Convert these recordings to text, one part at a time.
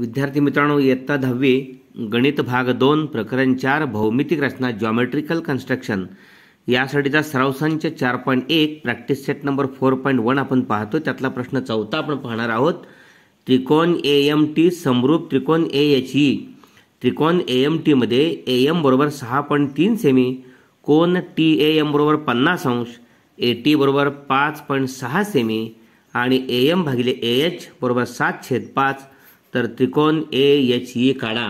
विद्यार्थी मित्रांनो इयत्ता दहावी गणित भाग दोन प्रकरण चार भौमितिक रचना जॉमेट्रिकल कन्स्ट्रक्शन यासाठीचा सराव चार पॉईंट एक practice set number four point one आपण पाहतो त्यातला प्रश्न चौथा आपण पाहणार आहोत त्रिकोण ए एम टी समरूप त्रिकोण ए एच ई त्रिकोण ए एम टीमध्ये ए एम बरोबर सहा पॉईंट तीन सेमी कोण टी ए एम बरोबर पन्नास अंश ए टी बरोबर पाच पॉईंट सहा सेमी आणि ए एम भागिले ए एच बरोबर सात छेद पाच तर त्रिकोण ए एच ई काढा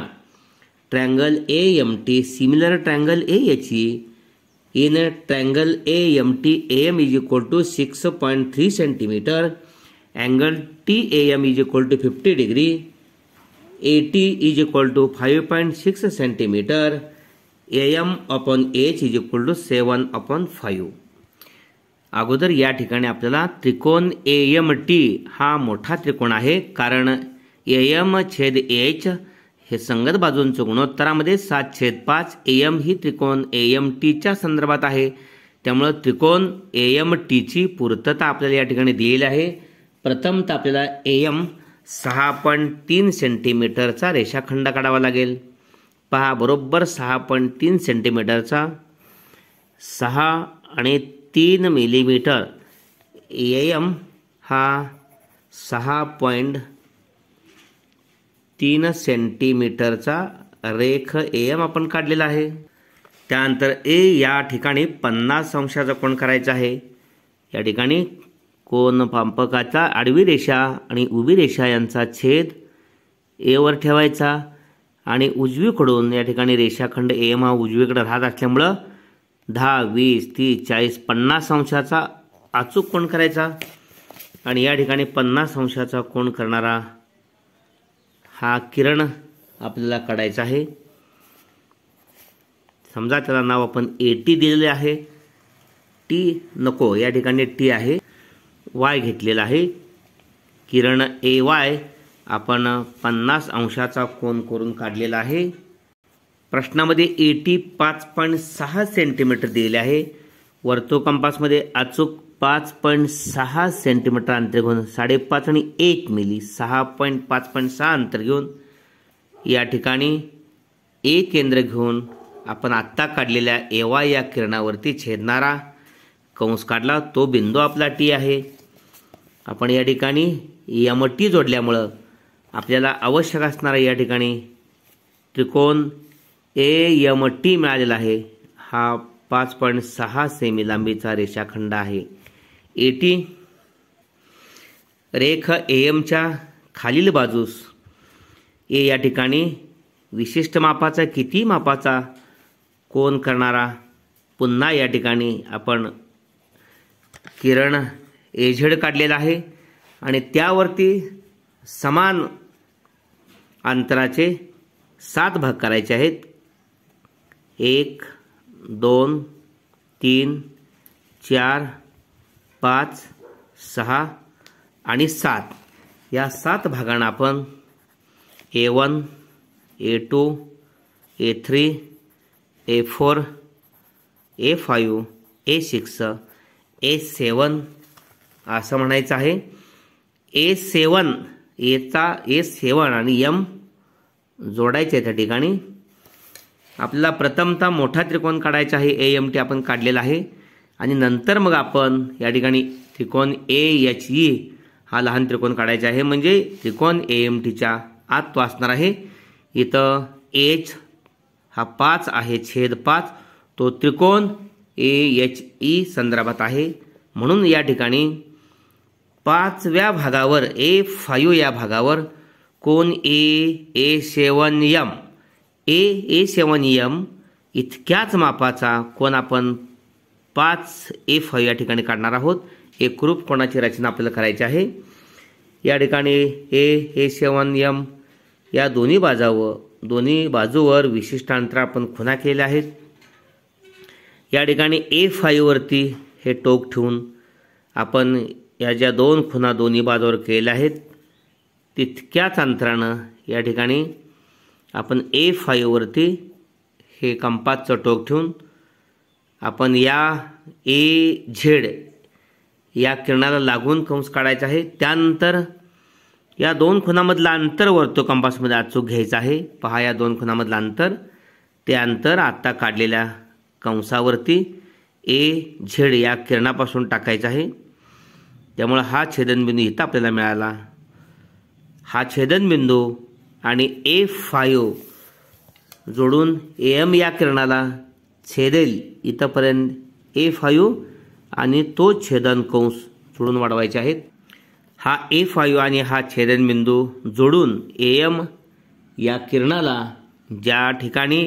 triangle A M T similar triangle A H E in triangle A M T A M is equal to six point three centimetre angle T A M is equal to fifty degree A T is equal to five point six centimetre A M upon H is equal to seven upon five अगोदर या ठिकाणी आपल्याला त्रिकोण ए M T हा मोठा त्रिकोण आहे कारण एम छेद एच हे संगत बाजूंचं गुणोत्तरामध्ये सात छेद पाच ए एम ही त्रिकोण ए एम टीच्या संदर्भात आहे त्यामुळं त्रिकोण ए एम टीची पूर्तता आपल्याला या ठिकाणी दिलेली आहे प्रथमतः आपल्याला ए एम सहा पॉईंट तीन सेंटीमीटरचा रेषाखंड काढावा लागेल पहा बरोबर सहा पॉईंट तीन सेंटीमीटरचा सहा आणि तीन मिलीमीटर ए एम हा सहा पॉईंट तीन सेंटीमीटरचा रेख ए एम आपण काढलेला आहे त्यानंतर ए या ठिकाणी पन्नास अंशाचा कोण करायचा आहे या ठिकाणी कोण पंपकाचा आडवी रेषा आणि उभी रेषा यांचा छेद एवर ठेवायचा आणि उजवीकडून या ठिकाणी रेषाखंड एम हा उजवीकडे राहत असल्यामुळं दहा वीस तीस चाळीस पन्नास अंशाचा अचूक कोण करायचा आणि या ठिकाणी पन्नास अंशाचा कोण करणारा हा किरण आपल्याला काढायचा आहे समजा त्याला नाव आपण ए टी दिलेले आहे टी नको या ठिकाणी टी आहे वाय घेतलेला आहे किरण ए वाय आपण पन्नास अंशाचा कोन करून काढलेला आहे प्रश्नामध्ये ए टी पाच पॉईंट सहा सेंटीमीटर दिलेले आहे वर्तुळकंपासमध्ये अचूक पाच पॉईंट सहा सेंटीमीटर अंतर घेऊन साडेपाच आणि एक मिली सहा पॉईंट पाच पॉईंट सहा अंतर घेऊन या ठिकाणी ए केंद्र घेऊन आपण आत्ता काढलेल्या एवा या किरणावरती छेदणारा कंस काढला तो बिंदू आपला टी आहे आपण या ठिकाणी यम टी जोडल्यामुळं आपल्याला आवश्यक असणारा या ठिकाणी त्रिकोण ए यम टी मिळालेला आहे हा पाच पॉईंट सहा सेमी लांबीचा रेषाखंड आहे एटी रेख ए एमच्या खालील बाजूस ए या ठिकाणी विशिष्ट मापाचा किती मापाचा कोण करणारा पुन्हा या ठिकाणी आपण किरण एझेड काढलेला आहे आणि त्यावरती समान अंतराचे सात भाग करायचे आहेत एक दोन तीन चार पाच सहा आणि सात या सात भागांना आपण A one A two A three A four A five A six A seven असं म्हणायचं आहे ए सेवन एचा ए सेवन आणि यम जोडायचे त्या ठिकाणी आपल्याला प्रथमता मोठा त्रिकोण काढायचा आहे ए एम टी आपण काढलेला आहे आणि नंतर मग आपण या ठिकाणी त्रिकोण ए एच ई हा लहान त्रिकोण काढायचा आहे म्हणजे त्रिकोण ए एम टीच्या आत तो असणार आहे इथं एच हा पाच आहे छेद पाच तो त्रिकोण ए एच ई संदर्भात आहे म्हणून या ठिकाणी पाचव्या भागावर ए फायू या भागावर कोण ए ए सेवन यम ए ए सेवन यम इतक्याच मापाचा कोण आपण पाच एफ या ठिकाणी काढणार आहोत एक रूप कोणाची रचना आपल्याला करायची आहे या ठिकाणी ए ए सेवन यम या दोन्ही बाजावर दोन्ही बाजूवर विशिष्ट अंतर आपण खुणा केले आहेत या ठिकाणी ए फाईववरती हे टोक ठेवून आपण या ज्या दोन खुणा दोन्ही बाजूवर केल्या आहेत तितक्याच अंतरानं या ठिकाणी आपण ए फाईववरती हे कंपासचं टोक ठेवून आपण या ए झेड या किरणाला लागून कंस काढायचा आहे त्यानंतर या दोन खुनामधला अंतर वरतो कंपासमध्ये अचूक घ्यायचा आहे पहा या दोन खुनामधलं अंतर ते अंतर आत्ता काढलेल्या कंसावरती ए झेड या किरणापासून टाकायचं आहे त्यामुळं हा छेदनबिंदू इथं आपल्याला मिळाला हा छेदनबिंदू आणि ए फायव जोडून ए एम या किरणाला छेदेल इथंपर्यंत ए फायू आणि तो छेदन कंस जोडून वाढवायचे आहेत हा ए फायू आणि हा छेदनबिंदू जोडून ए एम या किरणाला ज्या ठिकाणी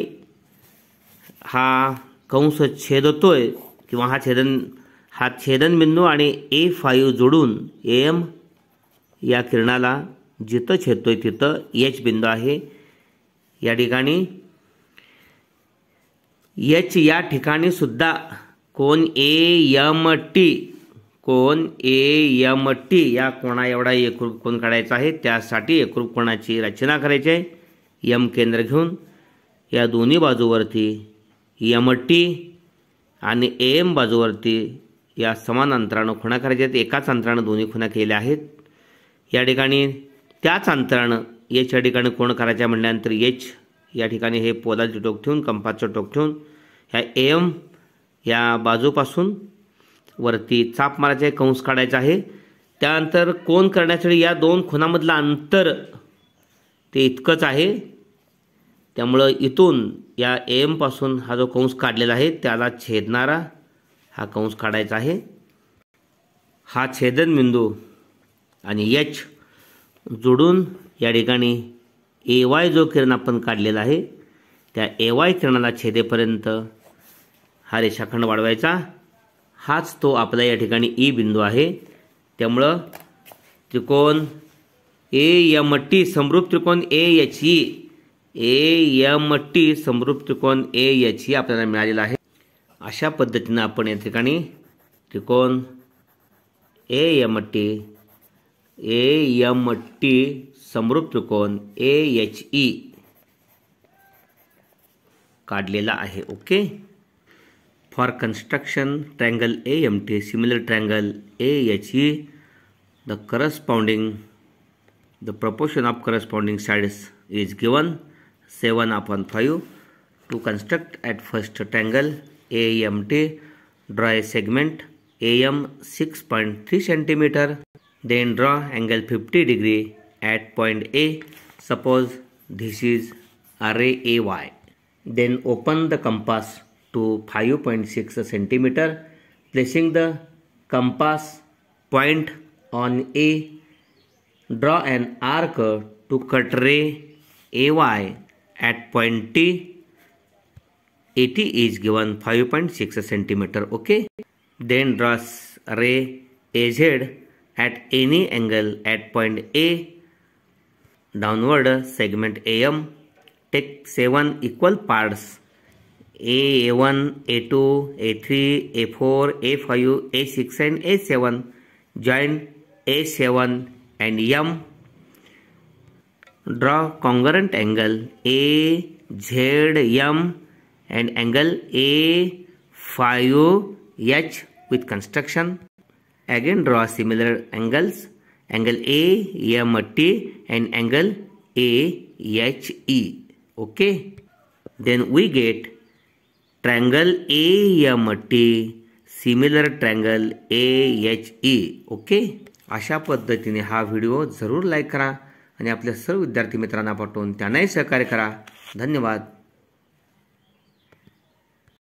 हा कंस छेदतोय किंवा हा छेदन हा छेदनबिंदू आणि ए फायू जोडून ए एम या किरणाला जिथं छेदतोय तिथं एच बिंदू आहे या ठिकाणी एच या ठिकाणी सुद्धा कोण ए यम टी कोण ए यम टी या कोणा एवढा एकरूप कोण काढायचा आहे त्यासाठी एकरूप कोणाची रचना करायची आहे यम केंद्र घेऊन या दोन्ही बाजूवरती यम टी आणि एम बाजूवरती या समान अंतरानं खुणा करायच्या आहेत एकाच अंतरानं दोन्ही खुणा केल्या आहेत या ठिकाणी त्याच अंतरानं एच या ठिकाणी कोण करायच्या म्हटल्यानंतर एच या ठिकाणी हे पोलाचे टोक ठेवून कंपासचं टोक ठेवून ह्या एम या बाजूपासून वरती चाप मारायचे कंस काढायचा आहे त्यानंतर कोण करण्यासाठी या दोन खुनामधलं अंतर ते इतकंच आहे त्यामुळं इथून या एमपासून हा जो कंस काढलेला आहे त्याला छेदणारा हा कंस काढायचा आहे हा छेदनबिंदू आणि यच जोडून या ठिकाणी ए वाय जो किरण आपण काढलेला आहे त्या ए वाय किरणाला छेदेपर्यंत हा रेषाखंड वाढवायचा हाच तो आपला या ठिकाणी ई e बिंदू आहे त्यामुळं त्रिकोण ए यम टी समरूप त्रिकोण A H E A M T समरूप त्रिकोण ए एच ई आपल्याला मिळालेला आहे अशा पद्धतीनं आपण या ठिकाणी त्रिकोण A M T A M T समरूप त्रिकोण ए एच ई e काढलेला आहे okay for construction triangle A M T similar triangle A H E the corresponding the proportion of corresponding sides is given seven upon five to construct at first triangle A M T draw a segment A M six point three centimetre then draw angle fifty degree at point A. Suppose this is array AY. Then open the compass to 5.6 centimeter, placing the compass point on A. Draw an arc to cut ray AY at point T. AT is given 5.6 centimeter. Okay. Then draw ray AZ at any angle at point A downward segment am take 7 equal parts a a1 a2 a3 a4 a5 a6 and a7 join a7 and m draw congruent angle a z m and angle a 5 h with construction again draw similar angles angle A M T and angle A H E okay then we get triangle A M T similar triangle A H E okay अशा पद्धतीने हा video जरूर like करा आणि आपल्या सर्व विद्यार्थी मित्रांना पाठवून त्यांनाही सहकार्य करा धन्यवाद